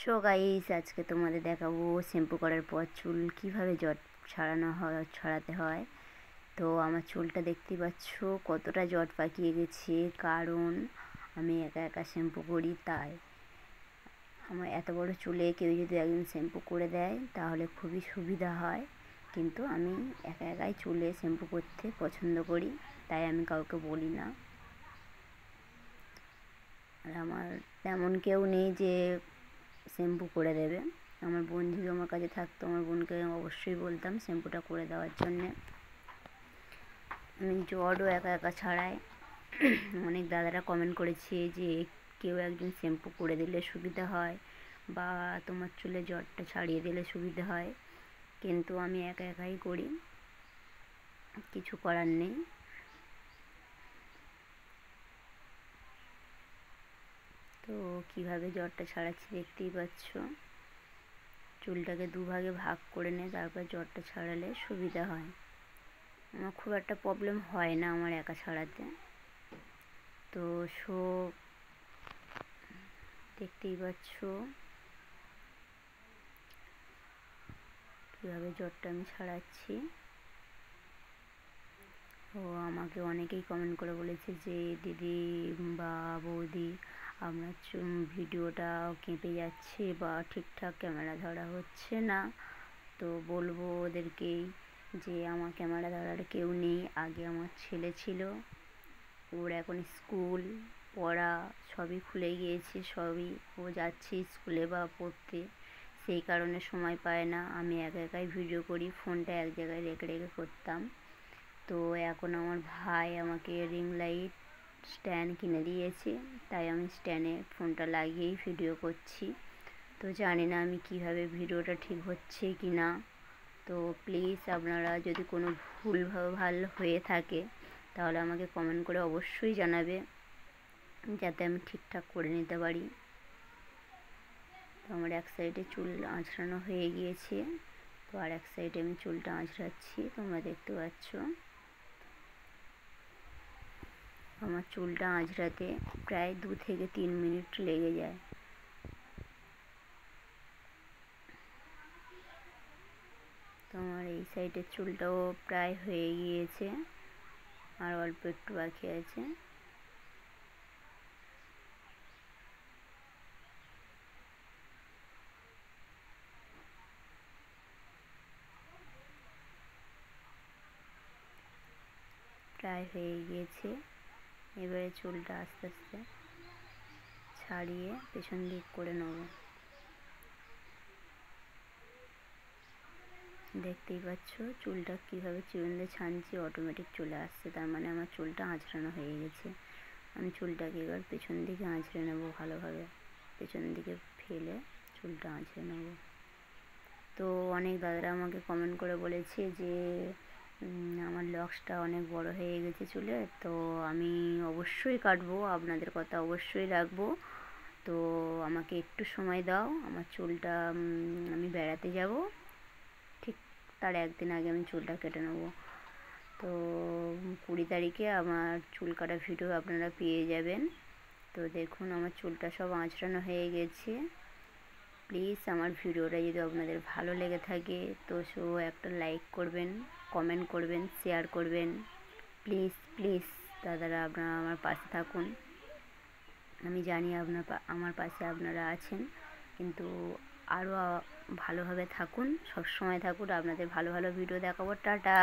so guys আজকে তোমাদের দেখাবো শ্যাম্পু করার পর চুল কীভাবে জট ছাড়ানো হয় ছড়াতে হয় তো আমার চুলটা দেখতে পাচ্ছ কতটা জট পাকিয়ে গেছে কারণ আমি একা একা শ্যাম্পু করি তাই আমার এত বড় চুলে কেউ যদি একজন শ্যাম্পু করে দেয় তাহলে খুবই সুবিধা হয় কিন্তু আমি একা একাই চুলে শ্যাম্পু করতে পছন্দ করি তাই আমি কাউকে বলি না আর আমার তেমন কেউ নেই যে শ্যাম্পু করে দেবে আমার বোন যদি আমার কাছে থাকতো আমার বোনকে অবশ্যই বলতাম শ্যাম্পুটা করে দেওয়ার জন্যে আমি জ্বরও একা একা ছাড়াই অনেক দাদারা কমেন্ট করেছে যে কেউ একজন শ্যাম্পু করে দিলে সুবিধা হয় বা তোমার চুলে জ্বরটা ছাড়িয়ে দিলে সুবিধা হয় কিন্তু আমি একা একাই করি কিছু করার নেই কিভাবে জ্বরটা ছাড়াচ্ছি দেখতেই পাচ্ছ চুলটাকে দুভাগে ভাগ করে নে তারপর জ্বরটা ছাড়ালে সুবিধা হয় আমার খুব একটা প্রবলেম হয় না আমার একা ছাড়াতে তো শো দেখতেই পাচ্ছ কীভাবে জ্বরটা আমি ছাড়াচ্ছি ও আমাকে অনেকেই কমেন্ট করে বলেছে যে দিদি বা বৌদি আমার ভিডিওটা কেঁপে যাচ্ছে বা ঠিকঠাক ক্যামেরা ধরা হচ্ছে না তো বলবো ওদেরকেই যে আমার ক্যামেরা ধরার কেউ নেই আগে আমার ছেলে ছিল ওর এখন স্কুল পড়া সবই খুলে গিয়েছে সবই ও যাচ্ছে স্কুলে বা পড়তে সেই কারণে সময় পায় না আমি একা একাই ভিডিও করি ফোনটা এক জায়গায় রেখে রেখে করতাম তো এখন আমার ভাই আমাকে রিং লাইট স্ট্যান্ড কিনে দিয়েছে তাই আমি স্ট্যান্ডে ফোনটা লাগিয়েই ভিডিও করছি তো জানি না আমি কিভাবে ভিডিওটা ঠিক হচ্ছে কি না তো প্লিজ আপনারা যদি কোনো ভুল ভাল হয়ে থাকে তাহলে আমাকে কমেন্ট করে অবশ্যই জানাবে যাতে আমি ঠিকঠাক করে নিতে পারি তো আমার এক সাইডে চুল আঁচড়ানো হয়ে গিয়েছে তো আর এক সাইডে আমি চুলটা আঁচড়াচ্ছি তোমরা দেখতে পাচ্ছ আমার চুলটা আঁচড়াতে প্রায় দু থেকে তিন মিনিট লেগে যায় তোমার এই সাইডের চুলটাও প্রায় হয়ে গিয়েছে আর অল্প একটু বাকি আছে প্রায় হয়ে গিয়েছে এবারে চুলটা আস্তে আস্তে ছাড়িয়ে পেছন দিক করে নেব দেখতেই পাচ্ছ চুলটা কীভাবে চিরুন দিয়ে ছানছি অটোমেটিক চলে আসছে তার মানে আমার চুলটা আঁচড়ানো হয়ে গেছে আমি চুলটাকে এবার পেছন দিকে আঁচড়ে নেব ভালোভাবে পেছন দিকে ফেলে চুলটা আঁচড়ে নেব তো অনেক দাদারা আমাকে কমেন্ট করে বলেছে যে আমার লক্সটা অনেক বড় হয়ে গেছে চুলে তো আমি অবশ্যই কাটবো আপনাদের কথা অবশ্যই রাখবো তো আমাকে একটু সময় দাও আমার চুলটা আমি বেড়াতে যাব ঠিক তার একদিন আগে আমি চুলটা কেটে নেব তো কুড়ি তারিখে আমার চুল কাটা ভিডিও আপনারা পেয়ে যাবেন তো দেখুন আমার চুলটা সব আঁচড়ানো হয়ে গেছে প্লিজ আমার ভিডিওটা যদি আপনাদের ভালো লেগে থাকে তো সো একটা লাইক করবেন কমেন্ট করবেন শেয়ার করবেন প্লিজ প্লিজ দাদারা আপনারা আমার পাশে থাকুন আমি জানি আপনার আমার পাশে আপনারা আছেন কিন্তু আরও ভালোভাবে থাকুন সব সময় থাকুন আপনাদের ভালো ভালো ভিডিও দেখাবো টাটা